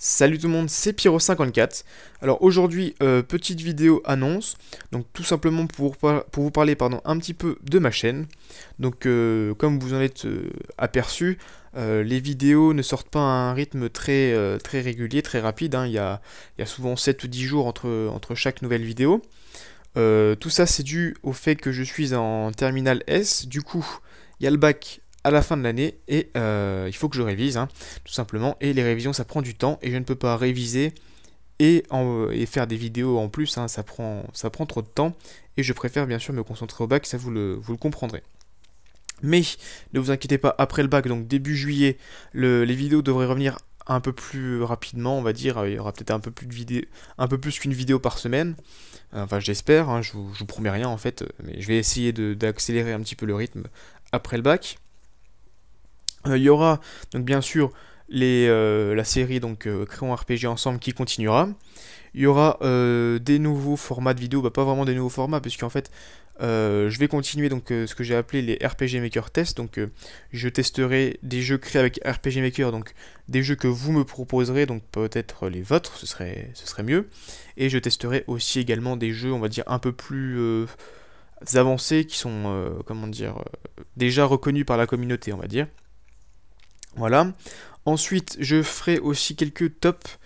Salut tout le monde, c'est Pyro54. Alors aujourd'hui, euh, petite vidéo annonce, donc tout simplement pour, pour vous parler pardon, un petit peu de ma chaîne. Donc euh, comme vous en êtes euh, aperçu, les vidéos ne sortent pas à un rythme très, très régulier, très rapide. Hein. Il, y a, souvent 7 ou 10 jours entre, entre chaque nouvelle vidéo. tout ça c'est dû au fait que je suis en terminal S, du coup il y a le bac à la fin de l'année et euh, il faut que je révise, hein, tout simplement. Et les révisions, ça prend du temps et je ne peux pas réviser et, faire des vidéos en plus, hein, ça, prend, ça prend trop de temps et je préfère bien sûr me concentrer au bac, ça vous le, vous le comprendrez. Mais ne vous inquiétez pas, après le bac, donc début juillet, les vidéos devraient revenir un peu plus rapidement, on va dire. Il y aura peut-être un peu plus de vidéos, un peu plus qu'une vidéo par semaine. Enfin, j'espère. Hein, je, vous, je vous promets rien en fait, mais je vais essayer d'accélérer un petit peu le rythme après le bac. Euh, il y aura donc bien sûr euh, la série donc euh, Créons RPG ensemble qui continuera. Il y aura des nouveaux formats de vidéos, bah, pas vraiment des nouveaux formats puisqu'en fait je vais continuer donc ce que j'ai appelé les RPG Maker Tests. Donc je testerai des jeux créés avec RPG Maker, donc des jeux que vous me proposerez, donc peut-être les vôtres, ce serait, ce serait mieux. Et je testerai aussi également des jeux on va dire un peu plus avancés qui sont comment dire déjà reconnus par la communauté on va dire. Voilà. Ensuite, je ferai aussi quelques tops,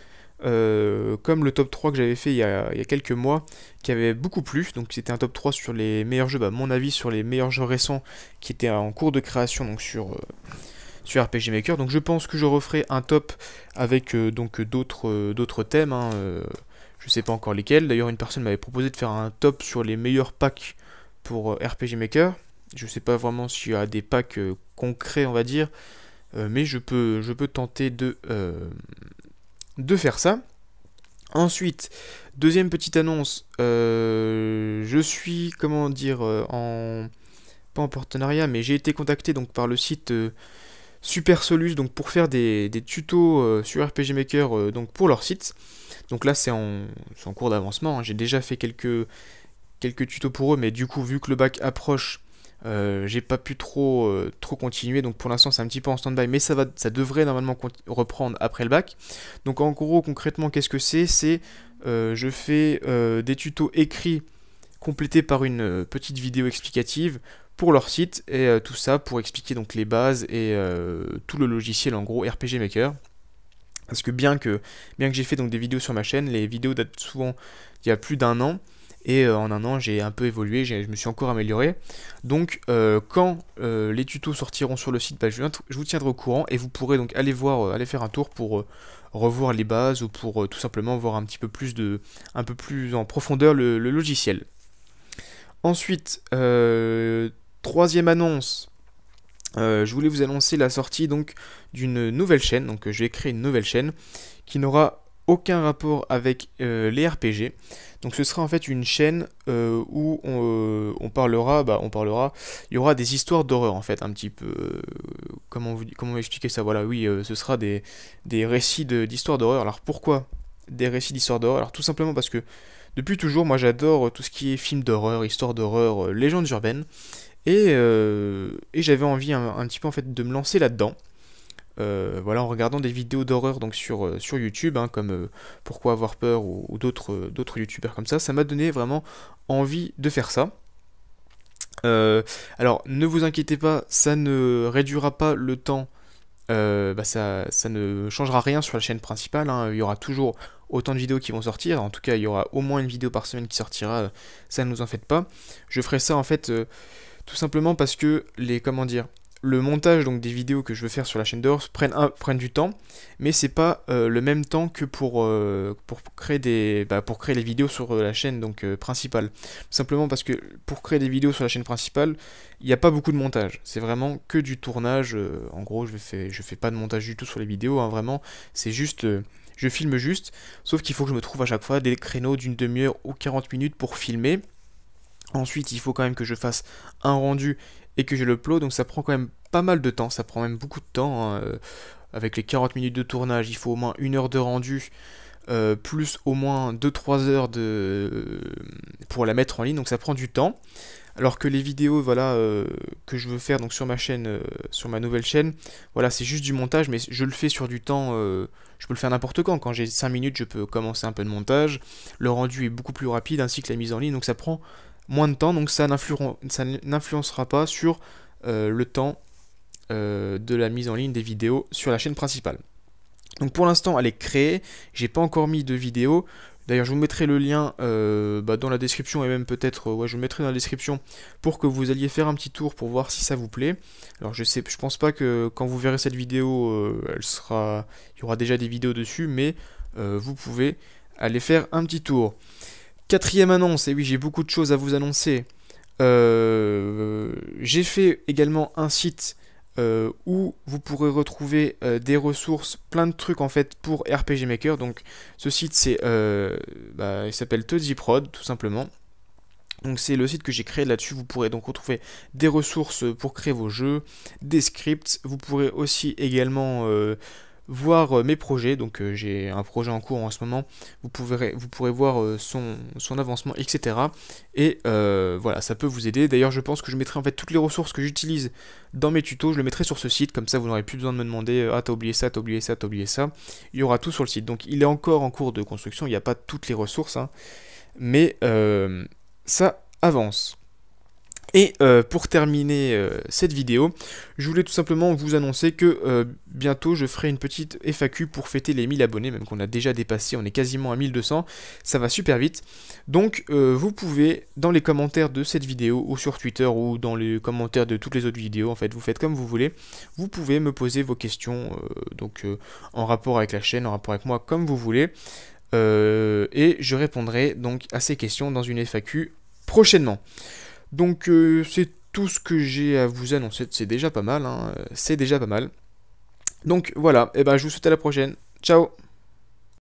euh, comme le top 3 que j'avais fait il y, a, quelques mois, qui avait beaucoup plu. Donc c'était un top 3 sur les meilleurs jeux, bah, mon avis sur les meilleurs jeux récents qui étaient en cours de création, donc sur... Euh, sur RPG Maker, donc je pense que je referai un top avec euh, donc d'autres thèmes, hein, je ne sais pas encore lesquels. D'ailleurs, une personne m'avait proposé de faire un top sur les meilleurs packs pour RPG Maker. Je ne sais pas vraiment s'il y a des packs concrets, on va dire, euh, mais je peux, je peux tenter de, euh, de faire ça. Ensuite, deuxième petite annonce, euh, je suis, comment dire, en pas en partenariat, mais j'ai été contacté donc par le site Super Solus donc pour faire des, tutos sur RPG Maker donc pour leur site. Donc là c'est en, cours d'avancement, hein. j'ai déjà fait quelques quelques tutos pour eux, mais du coup vu que le bac approche, euh, j'ai pas pu trop, euh, trop continuer, donc pour l'instant c'est un petit peu en stand-by, mais ça, va, ça devrait normalement reprendre après le bac. Donc en gros, concrètement, qu'est-ce que c'est C'est euh, je fais des tutos écrits complétés par une petite vidéo explicative pour leur site, et tout ça pour expliquer donc les bases et tout le logiciel en gros RPG Maker. Parce que bien que, bien que j'ai fait donc des vidéos sur ma chaîne, les vidéos datent souvent il y a plus d'un an, et euh, en un an, j'ai un peu évolué, je me suis encore amélioré. Donc, euh, quand euh, les tutos sortiront sur le site, bah, je, je, vous tiendrai au courant et vous pourrez donc aller voir, aller faire un tour pour revoir les bases ou pour tout simplement voir un petit peu plus de, un peu plus en profondeur le, logiciel. Ensuite, troisième annonce. je voulais vous annoncer la sortie donc d'une nouvelle chaîne. Donc, je vais créer une nouvelle chaîne qui n'aura aucun rapport avec euh, les RPG. Donc ce sera en fait une chaîne euh, où euh, on, parlera, bah on parlera, il y aura des histoires d'horreur en fait, un petit peu. comment vous, comment expliquer ça Voilà, oui, ce sera des, des récits d'histoires d'horreur. Alors pourquoi des récits d'histoires d'horreur Alors tout simplement parce que depuis toujours, moi j'adore tout ce qui est films d'horreur, histoires d'horreur, légendes urbaines, et, et j'avais envie un petit peu en fait de me lancer là-dedans. Euh, voilà, en regardant des vidéos d'horreur donc sur, euh, sur YouTube, hein, comme euh, Pourquoi avoir peur ou, d'autres d'autres youtubeurs comme ça, ça m'a donné vraiment envie de faire ça. alors ne vous inquiétez pas, ça ne réduira pas le temps, bah ça, ça, ne changera rien sur la chaîne principale, hein. il y aura toujours autant de vidéos qui vont sortir, en tout cas il y aura au moins une vidéo par semaine qui sortira, ça ne nous en faites pas. Je ferai ça en fait tout simplement parce que les comment dire le montage donc des vidéos que je veux faire sur la chaîne de prennent, prennent du temps, mais c'est pas euh, le même temps que pour, euh, pour, créer des, bah, pour créer les vidéos sur euh, la chaîne donc principale. Simplement parce que pour créer des vidéos sur la chaîne principale, il n'y a pas beaucoup de montage. C'est vraiment que du tournage. en gros, je fais, je fais pas de montage du tout sur les vidéos. Hein, vraiment, c'est juste je filme juste, sauf qu'il faut que je me trouve à chaque fois des créneaux d'une demi-heure ou 40 minutes pour filmer. Ensuite, il faut quand même que je fasse un rendu et que je l'upload, donc ça prend quand même pas mal de temps, ça prend même beaucoup de temps. Hein, euh, avec les 40 minutes de tournage, il faut au moins une heure de rendu, euh, plus au moins 2-3 heures de... Euh, pour la mettre en ligne, donc ça prend du temps. Alors que les vidéos voilà, que je veux faire donc sur ma chaîne, sur ma nouvelle chaîne, voilà, c'est juste du montage, mais je le fais sur du temps, je peux le faire n'importe quand. Quand j'ai 5 minutes, je peux commencer un peu de montage. Le rendu est beaucoup plus rapide ainsi que la mise en ligne, donc ça prend moins de temps, donc ça n'influencera pas sur euh, le temps euh, de la mise en ligne des vidéos sur la chaîne principale. Donc pour l'instant, elle est créée, j'ai pas encore mis de vidéo. D'ailleurs, je vous mettrai le lien euh, bah, dans la description et même peut-être, ouais, je vous mettrai dans la description pour que vous alliez faire un petit tour pour voir si ça vous plaît. Alors, je sais, je pense pas que quand vous verrez cette vidéo, elle sera, il y aura déjà des vidéos dessus, mais vous pouvez aller faire un petit tour. Quatrième annonce, et oui, j'ai beaucoup de choses à vous annoncer. Euh, j'ai fait également un site euh, où vous pourrez retrouver euh, des ressources, plein de trucs en fait pour RPG Maker. Donc ce site, c'est, bah, il s'appelle Prod tout simplement. Donc c'est le site que j'ai créé là-dessus, vous pourrez donc retrouver des ressources pour créer vos jeux, des scripts, vous pourrez aussi également voir euh, mes projets. Donc euh, j'ai un projet en cours en ce moment. Vous pourrez, vous pourrez voir euh, son, avancement, etc. Et voilà, ça peut vous aider. D'ailleurs, je pense que je mettrai en fait toutes les ressources que j'utilise dans mes tutos. Je le mettrai sur ce site. Comme ça, vous n'aurez plus besoin de me demander Ah, t'as oublié ça, t'as oublié ça, t'as oublié ça. Il y aura tout sur le site. Donc il est encore en cours de construction. Il n'y a pas toutes les ressources. Hein. Mais ça avance. Et euh, pour terminer euh, cette vidéo, je voulais tout simplement vous annoncer que euh, bientôt je ferai une petite FAQ pour fêter les 1000 abonnés, même qu'on a déjà dépassé, on est quasiment à 1200, ça va super vite. Donc vous pouvez, dans les commentaires de cette vidéo, ou sur Twitter, ou dans les commentaires de toutes les autres vidéos, en fait, vous faites comme vous voulez, vous pouvez me poser vos questions, donc en rapport avec la chaîne, en rapport avec moi, comme vous voulez. et je répondrai donc à ces questions dans une FAQ prochainement. Donc euh, c'est tout ce que j'ai à vous annoncer, c'est déjà pas mal, hein. c'est déjà pas mal. Donc voilà, et eh ben je vous souhaite à la prochaine. Ciao